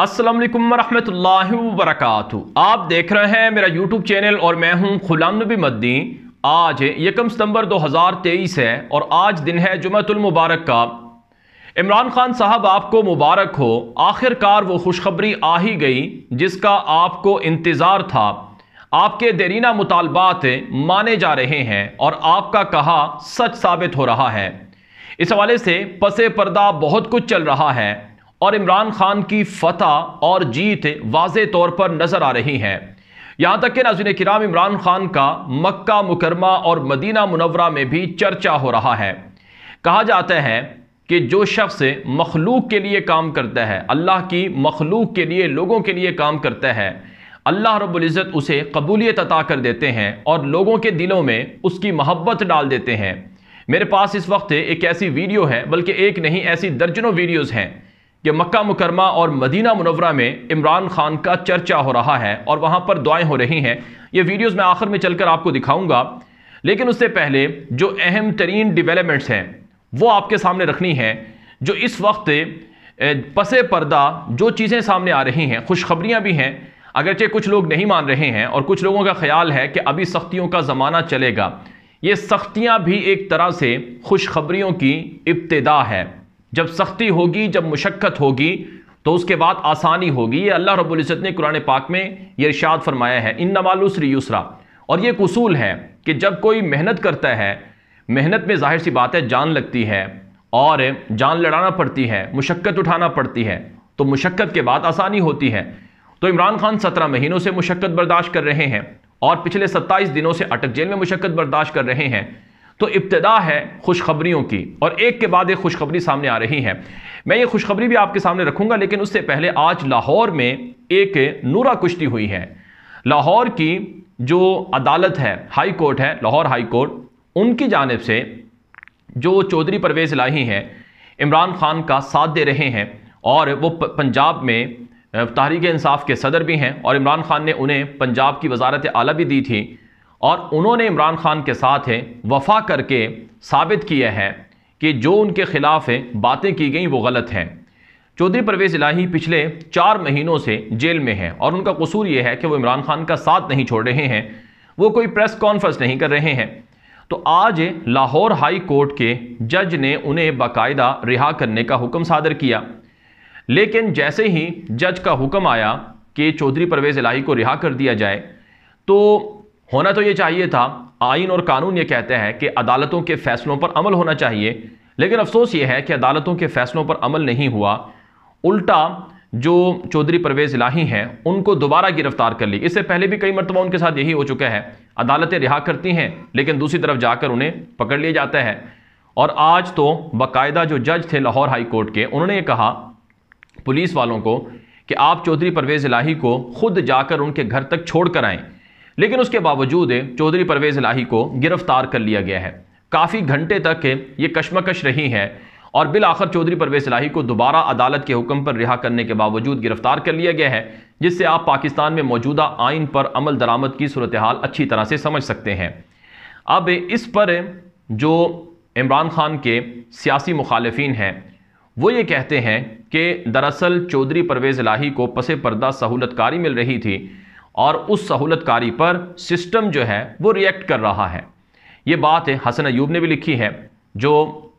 असलम वरहमल वरक आप देख रहे हैं मेरा यूट्यूब चैनल और मैं हूं खुलानबी मद्दी आज यकम सितंबर 2023 है और आज दिन है जुमतुलमुबारक का इमरान खान साहब आपको मुबारक हो आखिरकार वो खुशखबरी आ ही गई जिसका आपको इंतज़ार था आपके देरीना मुतालबात माने जा रहे हैं और आपका कहा सच साबित हो रहा है इस हवाले से पसे पर्दा बहुत कुछ चल रहा है और इमरान खान की फतह और जीत वाज तौर पर नजर आ रही हैं यहां तक कि नाजिन कराम इमरान खान का मक्का मुकरमा और मदीना मुनवरा में भी चर्चा हो रहा है कहा जाता है कि जो शख्स मखलूक के लिए काम करता है अल्लाह की मखलूक के लिए लोगों के लिए काम करता है अल्लाह रबुल्ज़त उसे कबूलियत अता कर देते हैं और लोगों के दिलों में उसकी मोहब्बत डाल देते हैं मेरे पास इस वक्त एक ऐसी वीडियो है बल्कि एक नहीं ऐसी दर्जनों वीडियोज़ हैं कि मक्का मुकरमा और मदीना मुनवरा में इमरान खान का चर्चा हो रहा है और वहाँ पर दुआएँ हो रही हैं ये वीडियोज़ मैं आखिर में चलकर आपको दिखाऊँगा लेकिन उससे पहले जो अहम तरीन डिवेलपमेंट्स हैं वो आपके सामने रखनी है जो इस वक्त पसे पर्दा जो चीज़ें सामने आ रही हैं खुशखबरियाँ भी हैं अगरचे कुछ लोग नहीं मान रहे हैं और कुछ लोगों का ख्याल है कि अभी सख्तियों का ज़माना चलेगा ये सख्तियाँ भी एक तरह से खुशखबरियों की इब्तदा है जब सख्ती होगी जब मुशक्क़त होगी तो उसके बाद आसानी होगी ये अल्लाह रब्ज़त ने कुरान पाक में ये इर्शाद फरमाया है इन नवालुसरी यूसरा और ये कसूल है कि जब कोई मेहनत करता है मेहनत में जाहिर सी बात है जान लगती है और जान लड़ाना पड़ती है मुशक्क़त उठाना पड़ती है तो मुशक्क़त के बाद आसानी होती है तो इमरान खान सत्रह महीनों से मुशक्क़त बर्दाश्त कर रहे हैं और पिछले सत्ताईस दिनों से अटक जेल में मुशक्क़त बर्दाश्त कर रहे हैं तो इब्तदा है खुशखबरियों की और एक के बाद एक खुशखबरी सामने आ रही है मैं ये खुशखबरी भी आपके सामने रखूंगा लेकिन उससे पहले आज लाहौर में एक नूरा कुश्ती हुई है लाहौर की जो अदालत है हाई कोर्ट है लाहौर हाई कोर्ट उनकी जानब से जो चौधरी परवेज़ लाही हैं इमरान खान का साथ दे रहे हैं और वो पंजाब में तहरीक इंसाफ के सदर भी हैं और इमरान खान ने उन्हें पंजाब की वजारत आला भी दी थी और उन्होंने इमरान खान के साथ हैं वफा करके साबित किया है कि जो उनके ख़िलाफ़ हैं बातें की गई वो गलत हैं चौधरी परवेज़ इलाही पिछले चार महीनों से जेल में हैं और उनका कसूर ये है कि वो इमरान खान का साथ नहीं छोड़ रहे हैं वो कोई प्रेस कॉन्फ्रेंस नहीं कर रहे हैं तो आज लाहौर हाई कोर्ट के जज ने उन्हें बाकायदा रिहा करने का हुक्म सादर किया लेकिन जैसे ही जज का हुक्म आया कि चौधरी परवेज़ इलाही को रिहा कर दिया जाए तो होना तो ये चाहिए था आइन और कानून ये कहते हैं कि अदालतों के फैसलों पर अमल होना चाहिए लेकिन अफसोस ये है कि अदालतों के फैसलों पर अमल नहीं हुआ उल्टा जो चौधरी परवेज़ इलाही हैं उनको दोबारा गिरफ्तार कर ली इससे पहले भी कई मरतबा उनके साथ यही हो चुका है अदालतें रिहा करती हैं लेकिन दूसरी तरफ जाकर उन्हें पकड़ लिया जाता है और आज तो बाकायदा जो जज थे लाहौर हाई कोर्ट के उन्होंने कहा पुलिस वालों को कि आप चौधरी परवेज़ इलाही को खुद जाकर उनके घर तक छोड़ कर आएँ लेकिन उसके बावजूद चौधरी परवेज लाही को गिरफ्तार कर लिया गया है काफ़ी घंटे तक ये कश्मकश रही है और बिल आखिर चौधरी परवेज लाही को दोबारा अदालत के हुक्म पर रिहा करने के बावजूद गिरफ्तार कर लिया गया है जिससे आप पाकिस्तान में मौजूदा आइन पर अमल दरामद की सूरत हाल अच्छी तरह से समझ सकते हैं अब इस पर जो इमरान खान के सियासी मुखालफी हैं वो ये कहते हैं कि दरअसल चौधरी परवेज़ लाही को पसे पर्दा सहूलतकारी मिल रही थी और उस सहूलतकारी पर सिस्टम जो है वो रिएक्ट कर रहा है ये बात है हसन अयूब ने भी लिखी है जो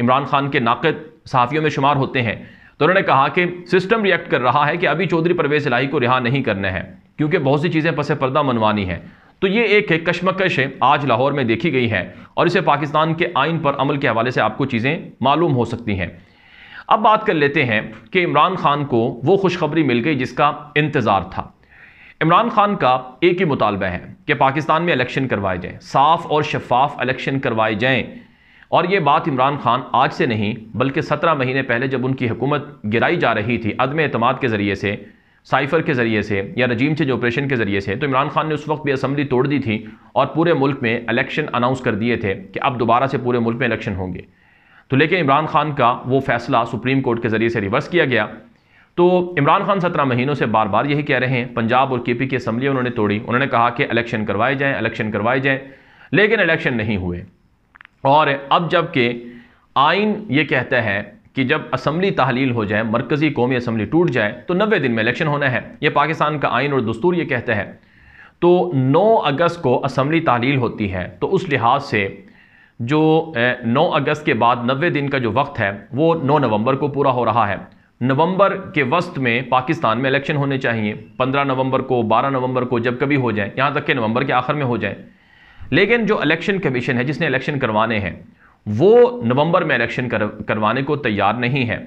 इमरान खान के नाकद सहाफ़ियों में शुमार होते हैं तो उन्होंने कहा कि सिस्टम रिएक्ट कर रहा है कि अभी चौधरी परवेज इलाही को रिहा नहीं करना है क्योंकि बहुत सी चीज़ें पसे पर्दा मनवानी हैं तो ये एक है कश्मकश है आज लाहौर में देखी गई है और इसे पाकिस्तान के आइन पर अमल के हवाले से आपको चीज़ें मालूम हो सकती हैं अब बात कर लेते हैं कि इमरान खान को वो खुशखबरी मिल गई जिसका इंतज़ार था इमरान खान का एक ही मुतालबा है कि पाकिस्तान में इलेक्शन करवाए जाएँ साफ और शफाफ इलेक्शन करवाए जाएँ और ये बात इमरान खान आज से नहीं बल्कि सत्रह महीने पहले जब उनकी हुकूमत गिराई जा रही थी अदम अतमाद के ज़रिए से साइफर के ज़रिए से या रजीम चेंज ऑपरेशन के ज़रिए से तो इमरान खान ने उस वक्त भी असम्बली तोड़ दी थी और पूरे मुल्क में इलेक्शन अनाउंस कर दिए थे कि अब दोबारा से पूरे मुल्क में इलेक्शन होंगे तो लेकिन इमरान खान का वो फैसला सुप्रीम कोर्ट के ज़रिए से रिवर्स किया गया तो इमरान खान सत्रह महीनों से बार बार यही कह रहे हैं पंजाब और के पी की असम्बली उन्होंने तोड़ी उन्होंने कहा कि इलेक्शन करवाए जाएँ इलेक्शन करवाए जाएँ लेकिन इलेक्शन नहीं हुए और अब जबकि आइन ये कहता है कि जब असम्बली तहलील हो जाए मरकज़ी कौमी असम्बली टूट जाए तो नबे दिन में इलेक्शन होना है ये पाकिस्तान का आइन और दस्तूर ये कहता है तो नौ अगस्त को असम्बली तहलील होती है तो उस लिहाज से जो नौ अगस्त के बाद नबे दिन का जो वक्त है वो नौ नवंबर को पूरा हो रहा है नवंबर के वस्त में पाकिस्तान में इलेक्शन होने चाहिए 15 नवंबर को 12 नवंबर को जब कभी हो जाए यहाँ तक कि नवंबर के आखिर में हो जाए लेकिन जो इलेक्शन कमीशन है जिसने इलेक्शन करवाने हैं वो नवंबर में इलेक्शन कर, करवाने को तैयार नहीं है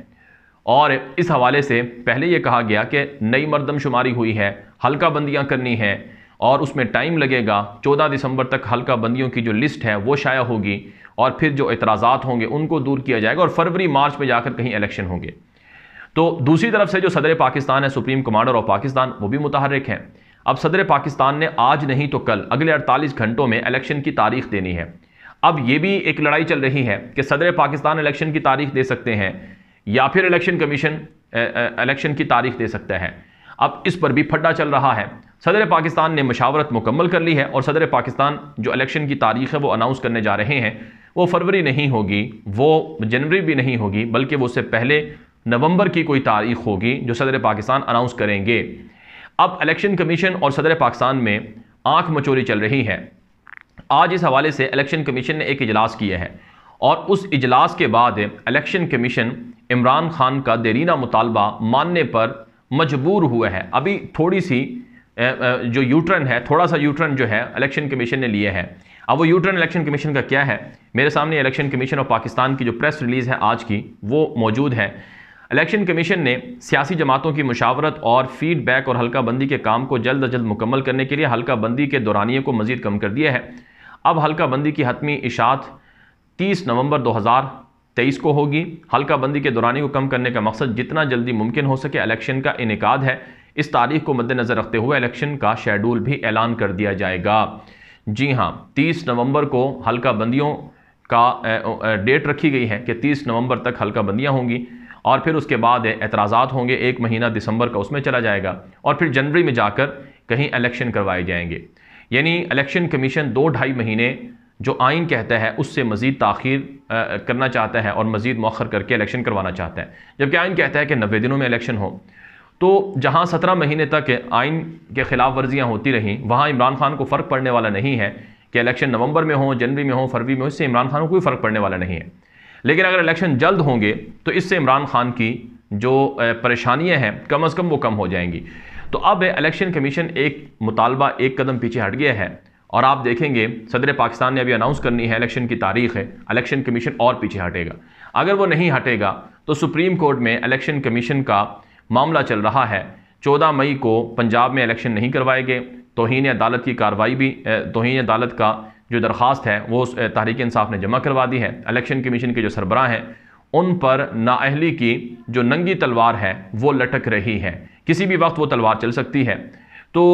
और इस हवाले से पहले ये कहा गया कि नई मरदमशुमारी हुई है हल्का बंदियाँ करनी है और उसमें टाइम लगेगा चौदह दिसंबर तक हल्का बंदियों की जो लिस्ट है वो शाया होगी और फिर जो एतराज़ात होंगे उनको दूर किया जाएगा और फरवरी मार्च में जाकर कहीं इलेक्शन होंगे तो दूसरी तरफ से जो सदर पाकिस्तान है सुप्रीम कमांडर ऑफ पाकिस्तान वो भी मुतहरक हैं अब सदर पाकिस्तान ने आज नहीं तो कल अगले 48 घंटों में इलेक्शन की तारीख देनी है अब ये भी एक लड़ाई चल रही है कि सदर पाकिस्तान इलेक्शन की तारीख दे सकते हैं या फिर इलेक्शन कमीशन इलेक्शन की तारीख दे सकता है अब इस पर भी फड्डा चल रहा है सदर पाकिस्तान ने मशावरत मुकम्मल कर ली है और सदर पाकिस्तान जो इलेक्शन की तारीख है वो अनाउंस करने जा रहे हैं वो फरवरी नहीं होगी वो जनवरी भी नहीं होगी बल्कि वो उससे पहले नवंबर की कोई तारीख होगी जो सदर पाकिस्तान अनाउंस करेंगे अब इलेक्शन कमीशन और सदर पाकिस्तान में आंख मचोरी चल रही है आज इस हवाले से इलेक्शन कमीशन ने एक इजलास किया है और उस इजलास के बाद इलेक्शन कमीशन इमरान खान का देरीना मुतालबा मानने पर मजबूर हुआ है अभी थोड़ी सी जो यूट्रन है थोड़ा सा यूट्रन जो है इलेक्शन कमीशन ने लिए है अब वो यूट्रन इलेक्शन कमीशन का क्या है मेरे सामने इलेक्शन कमीशन ऑफ पाकिस्तान की जो प्रेस रिलीज़ है आज की वो मौजूद है इलेक्शन कमीशन ने सियासी जमातों की मशावरत और फीडबैक और हल्का बंदी के काम को जल्द अज जल्द मुकम्मल करने के लिए हल्का बंदी के दौरानिए को मजीद कम कर दिया है अब हल्का बंदी की हतमी इशात 30 नवंबर 2023 को होगी हल्का बंदी के दौरानी को कम करने का मकसद जितना जल्दी मुमकिन हो सके इलेक्शन का इनका है इस तारीख को मद्देनज़र रखते हुए इलेक्शन का शेड्यूल भी ऐलान कर दिया जाएगा जी हाँ तीस नवंबर को हल्का बंदियों का डेट रखी गई है कि तीस नवंबर तक हल्का बंदियाँ होंगी और फिर उसके बाद एतराज़ा होंगे एक महीना दिसंबर का उसमें चला जाएगा और फिर जनवरी में जाकर कहीं इलेक्शन करवाए जाएंगे यानी इलेक्शन कमीशन दो ढाई महीने जो आइन कहता है उससे मज़ीद तखिर करना चाहता है और मज़ीद मौखर करके इलेक्शन करवाना चाहता है जबकि आइन कहता है कि नबे दिनों में इलेक्शन हो तो जहाँ सत्रह महीने तक आइन के ख़िलाफ़ वर्जियाँ होती रहीं वहाँ इमरान खान को फ़र्क पड़ने वाला नहीं है कि इलेक्शन नवंबर में हो जनवरी में हो फरवरी में हो इससे इमरान खान को कोई फ़र्क पड़ने वाला नहीं है लेकिन अगर इलेक्शन जल्द होंगे तो इससे इमरान खान की जो परेशानियां हैं कम अज़ कम वो कम हो जाएंगी तो अब इलेक्शन कमीशन एक मुतालबा एक कदम पीछे हट गया है और आप देखेंगे सदर पाकिस्तान ने अभी अनाउंस करनी है इलेक्शन की तारीख है इलेक्शन कमीशन और पीछे हटेगा अगर वो नहीं हटेगा तो सुप्रीम कोर्ट में इलेक्शन कमीशन का मामला चल रहा है चौदह मई को पंजाब में इलेक्शन नहीं करवाए गए तोहन अदालत की कार्रवाई भी तोहन अदालत का जो दरख्वास्त है वो तहरीक इंसाफ ने जमा करवा दी है इलेक्शन कमीशन के जो सरबराह हैं उन पर नाअहली की जो नंगी तलवार है वो लटक रही है किसी भी वक्त वो तलवार चल सकती है तो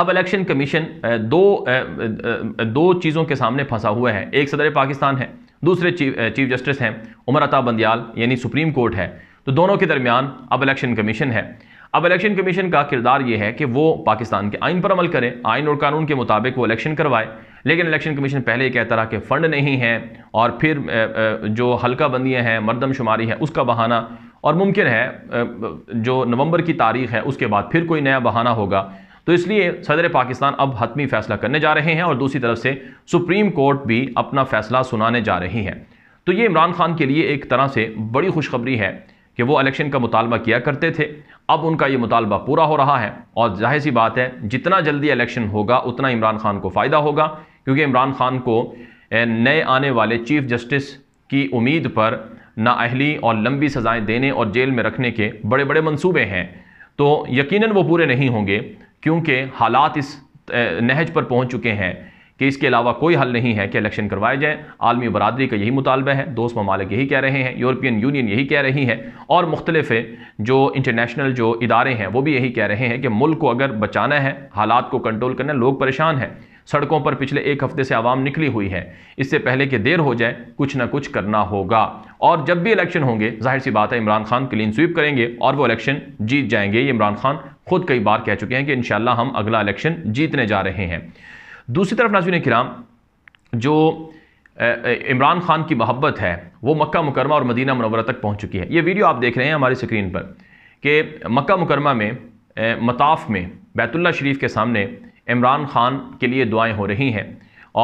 अब इलेक्शन कमीशन दो दो चीज़ों के सामने फंसा हुआ है एक सदर पाकिस्तान है दूसरे चीफ चीफ जस्टिस हैं उमर अता बंदियाल यानी सुप्रीम कोर्ट है तो दोनों के दरमियान अब इलेक्शन कमीशन है अब इलेक्शन कमीशन का किरदार ये है कि वो पाकिस्तान के आइन पर अमल करें आइन और कानून के मुताबिक वो इलेक्शन करवाए लेकिन इलेक्शन कमीशन पहले कह तरह के फ़ंड नहीं है और फिर जो हल्का बंदियाँ हैं मरदमशुमारी है उसका बहाना और मुमकिन है जो नवंबर की तारीख है उसके बाद फिर कोई नया बहाना होगा तो इसलिए सदर पाकिस्तान अब हतमी फैसला करने जा रहे हैं और दूसरी तरफ से सुप्रीम कोर्ट भी अपना फैसला सुनाने जा रही है तो ये इमरान खान के लिए एक तरह से बड़ी खुशखबरी है कि वो इलेक्शन का मुतालबा किया करते थे अब उनका ये मुतालबा पूरा हो रहा है और जाहिर सी बात है जितना जल्दी इलेक्शन होगा उतना इमरान खान को फ़ायदा होगा क्योंकि इमरान खान को नए आने वाले चीफ जस्टिस की उम्मीद पर नाअहली और लंबी सज़ाएं देने और जेल में रखने के बड़े बड़े मंसूबे हैं तो यकीनन वो पूरे नहीं होंगे क्योंकि हालात इस नहज पर पहुंच चुके हैं कि इसके अलावा कोई हल नहीं है कि इलेक्शन करवाए जाएँ आलमी बरदरी का यही मुतालबा है दोस्त ममालिक यही कह रहे हैं यूरोपियन यूनियन यही कह रही है और मुख्तलिफ जो इंटरनेशनल जो इदारे हैं वो भी यही कह रहे हैं कि मुल्क को अगर बचाना है हालात को कंट्रोल करना लोग परेशान हैं सड़कों पर पिछले एक हफ्ते से आवाम निकली हुई है इससे पहले कि देर हो जाए कुछ ना कुछ करना होगा और जब भी इलेक्शन होंगे जाहिर सी बात है इमरान खान क्लीन स्वीप करेंगे और वो इलेक्शन जीत जाएंगे ये इमरान खान खुद कई बार कह चुके हैं कि इन हम अगला इलेक्शन जीतने जा रहे हैं दूसरी तरफ नाजुन कराम जो इमरान खान की मोहब्बत है वो मक्का मुकरमा और मदीना मनवरा तक पहुंच चुकी है ये वीडियो आप देख रहे हैं हमारी स्क्रीन पर कि मक्का मुकरमा में मताफ में बैतुल्ला शरीफ के सामने इमरान खान के लिए दुआएं हो रही हैं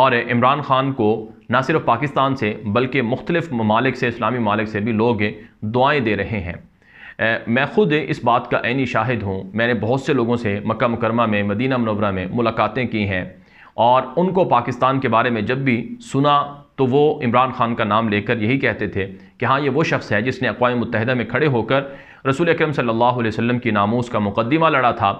और इमरान खान को न सिर्फ पाकिस्तान से बल्कि मुख्तलिफ ममालिक से इस्लामी ममालिक से भी लोग दुआएं दे रहे हैं मैं ख़ुद इस बात का आनी शाहिद हूँ मैंने बहुत से लोगों से मक्का मुकरमा में मदीना मनवरा में मुलाकातें की हैं और उनको पाकिस्तान के बारे में जब भी सुना तो वो इमरान खान का नाम लेकर यही कहते थे कि हाँ ये वो शख्स है जिसने अकवा मुतहदा में खड़े होकर रसूल अक्रम सल्ला वसम की नामोज़ का मुकदमा लड़ा था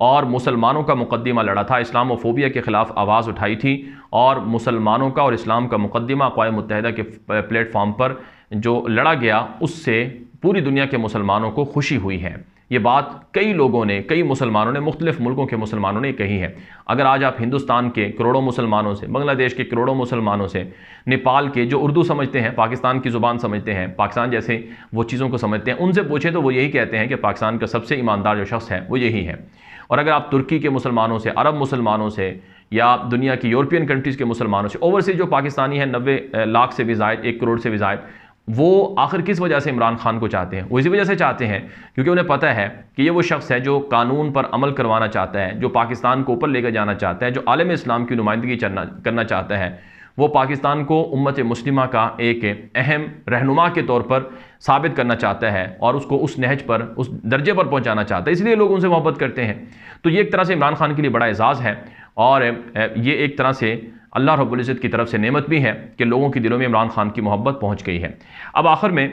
और मुसलमानों का मुकदमा लड़ा था इस्लामोफोबिया के ख़िलाफ़ आवाज़ उठाई थी और मुसलमानों का और इस्लाम का मुकदमा अक़वा मुतहदा के प्लेटफॉर्म पर जो लड़ा गया उससे पूरी दुनिया के मुसलमानों को खुशी हुई है ये बात कई लोगों ने कई मुसलमानों ने मुख्तलिफ़ मुल्कों के मुसलमानों ने कही है अगर आज आप हिंदुस्तान के करोड़ों मुसलमानों से बांग्लादेश के करोड़ों मुसलमानों से नेपाल के जो उर्दू समझते हैं पाकिस्तान की ज़ुबान समझते हैं पाकिस्तान जैसे वो चीज़ों को समझते हैं उनसे पूछें तो वो यही कहते हैं कि पाकिस्तान का सबसे ईमानदार जो शख्स है वो यही है और अगर आप तुर्की के मुसलमानों से अरब मुसलमानों से या दुनिया की यूरोपियन कंट्रीज़ के मुसलमानों से ओवरसीज जो पाकिस्तानी है नब्बे लाख से भी जायद एक करोड़ से भी जायद वो आखिर किस वजह से इमरान खान को चाहते हैं वो इसी वजह से चाहते हैं क्योंकि उन्हें पता है कि ये वो शख्स है जो कानून पर अमल करवाना चाहता है जो पाकिस्तान को ऊपर लेकर जाना चाहता है जो आलम इस्लाम की नुमाइंदगी करना चाहता है वो पाकिस्तान को उम्मत मुस्लिमा का एक अहम रहनुमा के तौर पर साबित करना चाहता है और उसको उस नहज पर उस दर्जे पर पहुंचाना चाहता है इसलिए लोग उनसे मोहब्बत करते हैं तो ये एक तरह से इमरान खान के लिए बड़ा एजाज़ है और ये एक तरह से अल्लाह रबुल्ज़त की तरफ से नेमत भी है कि लोगों के दिलों में इमरान खान की मोहब्बत पहुँच गई है अब आखिर में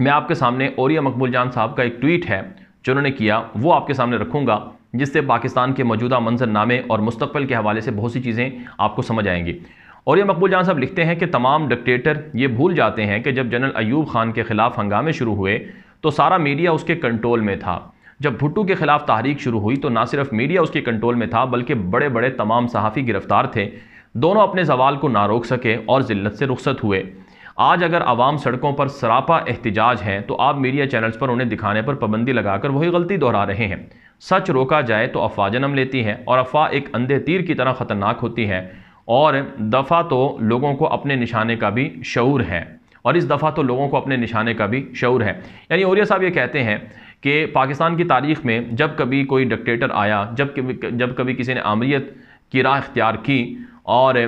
मैं आपके सामने ओरिया मकबूल जान साहब का एक ट्वीट है जो उन्होंने किया वो आपके सामने रखूँगा जिससे पाकिस्तान के मौजूदा मंजरनामे और मुस्तबल के हवाले से बहुत सी चीज़ें आपको समझ आएंगी और ये मकबूल जहाँ साहब लिखते हैं कि तमाम डिक्टेटर ये भूल जाते हैं कि जब जनरल अयूब खान के ख़िलाफ़ हंगामे शुरू हुए तो सारा मीडिया उसके कंट्रोल में था जब भुट्टू के खिलाफ तहरीक शुरू हुई तो ना सिर्फ मीडिया उसके कंट्रोल में था बल्कि बड़े बड़े तमाम सहाफ़ी गिरफ्तार थे दोनों अपने जवाल को ना रोक सके और ज़िल्लत से रुखसत हुए आज अगर आवाम सड़कों पर सरापा एहतजाज हैं तो आप मीडिया चैनल्स पर उन्हें दिखाने पर पाबंदी लगाकर वही गलती दोहरा रहे हैं सच रोका जाए तो अफवाह जन्म लेती है और अफवाह एक अंधे तीर की तरह ख़तरनाक होती है और दफ़ा तो लोगों को अपने निशाने का भी शूर है और इस दफ़ा तो लोगों को अपने निशाने का भी शूर है यानी ओरिया साहब ये कहते हैं कि पाकिस्तान की तारीख में जब कभी कोई डिक्टेटर आया जब कभी जब कभी किसी ने आमरीत की राह अख्तियार की और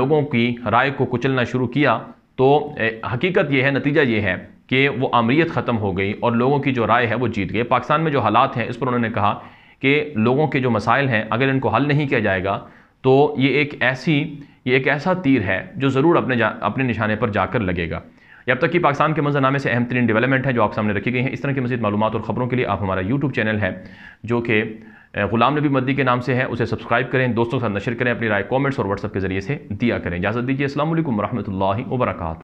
लोगों की राय को कुचलना शुरू किया तो हकीकत यह है नतीजा ये है कि वो आमरीत ख़त्म हो गई और लोगों की जो राय है वो जीत गए पाकिस्तान में जो हालात हैं इस पर उन्होंने कहा कि लोगों के जो मसाइल हैं अगर इनको हल नहीं किया जाएगा तो ये एक ऐसी ये एक ऐसा तीर है जो ज़रूर अपने जा अपने निशाने पर जाकर लगेगा जब तक कि पाकिस्तान के मंजरनामे से अहम तरीन डेवलपमेंट है जो आप सामने रखी गई हैं इस तरह की मजीद मालूम और ख़बरों के लिए आप हमारा यूट्यूब चैनल है जो कि गुलाम नबी मद्दी के नाम से है उसे सब्सक्राइब करें दोस्तों के साथ नशर करें अपनी राय कॉमेंट्स और व्हाट्सअप के जरिए से दिया करें इजाज़त दीजिए असल वरहमल वर्क